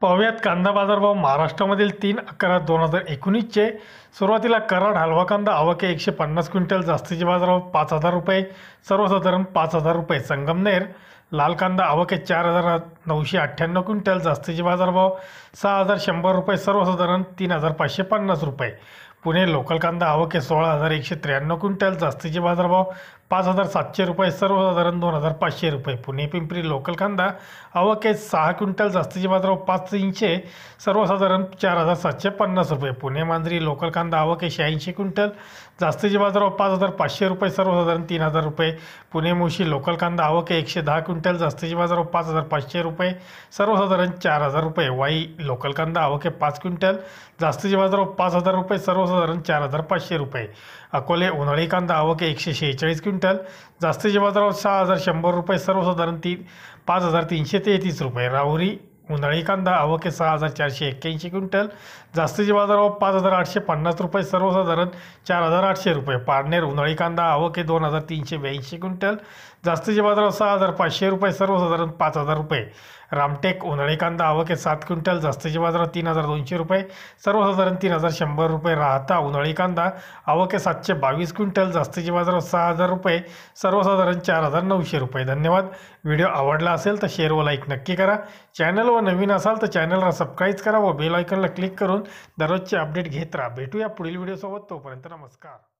पाहुयात कांदा बाजारभाव महाराष्ट्रामधील तीन अकरा दोन हजार एकोणीसचे सुरुवातीला कराड हलवा कांदा आवके एकशे पन्नास क्विंटल जास्तीचे बाजारभाव पाच हजार रुपये सर्वसाधारण पाच हजार रुपये संगमनेर लाल कांदा आवक आहे चार हजार नऊशे अठ्ठ्याण्णव क्विंटल जास्तीचे बाजारभाव सहा हजार शंभर रुपये सर्वसाधारण तीन हजार पाचशे पन्नास रुपये पुणे लोकल कांदा आवक आहे सोळा हजार एकशे त्र्याण्णव क्विंटल जास्तीचे बाजारभाव पाच हजार सातशे रुपये सर्वसाधारण दोन हजार पाचशे रुपये पुणे पिंपरी लोकल कांदा आहे सहा क्विंटल जास्तीचे बाजारभाव पाच तीनशे सर्वसाधारण चार हजार सातशे पन्नास रुपये पुणे मांजरी लोकल कांदा अवके शहाऐंशी क्विंटल जास्तीचे बाजारभाव पाच हजार पाचशे रुपये सर्वसाधारण तीन हजार रुपये पुणे मुशी लोकल कांदा आवक आहे एकशे दहा क्विंटल क्विंटल जास्तीचे बाजार पाच हजार पाचशे रुपये सर्वसाधारण चार हजार रुपये वाई लोकल कांदा अवके पाच क्विंटल जास्तीचे बाजार पाच हजार रुपये सर्वसाधारण चार हजार पाचशे रुपये अकोले उन्हाळी कांदा अवके एकशे शेहेचाळीस क्विंटल जास्तीचे बाजारावर सहा हजार शंभर रुपये सर्वसाधारण तीन पाच हजार तीनशे तेहतीस रुपये राहुरी उन्हाळी कांदा अवके सहा हजार चारशे एक्क्याऐंशी क्विंटल जास्तीचे बाजारभाव पाच हजार आठशे पन्नास रुपये सर्वसाधारण चार हजार आठशे रुपये पारनेर उन्हाळी कांदा आवके दोन हजार तीनशे ब्याऐंशी क्विंटल जास्तीचे बाजारभाव सहा हजार पाचशे रुपये सर्वसाधारण पाच हजार रुपये रामटेक उन्हाळी कांदा अवके सात क्विंटल जास्तीचे बाजारात तीन हजार दोनशे रुपये सर्वसाधारण तीन हजार शंभर रुपये राहता उन्हाळी कांदा अवके सातशे बावीस क्विंटल जास्तीचे बाजारात सहा हजार रुपये सर्वसाधारण चार हजार नऊशे रुपये धन्यवाद व्हिडिओ आवडला असेल तर शेअर व लाईक नक्की करा चॅनल व नवीन असाल तर चॅनलला सबस्क्राईब करा व बेल आयकनला क्लिक करून दररोजचे अपडेट घेत राहा भेटूया पुढील व्हिडिओसोबत तोपर्यंत नमस्कार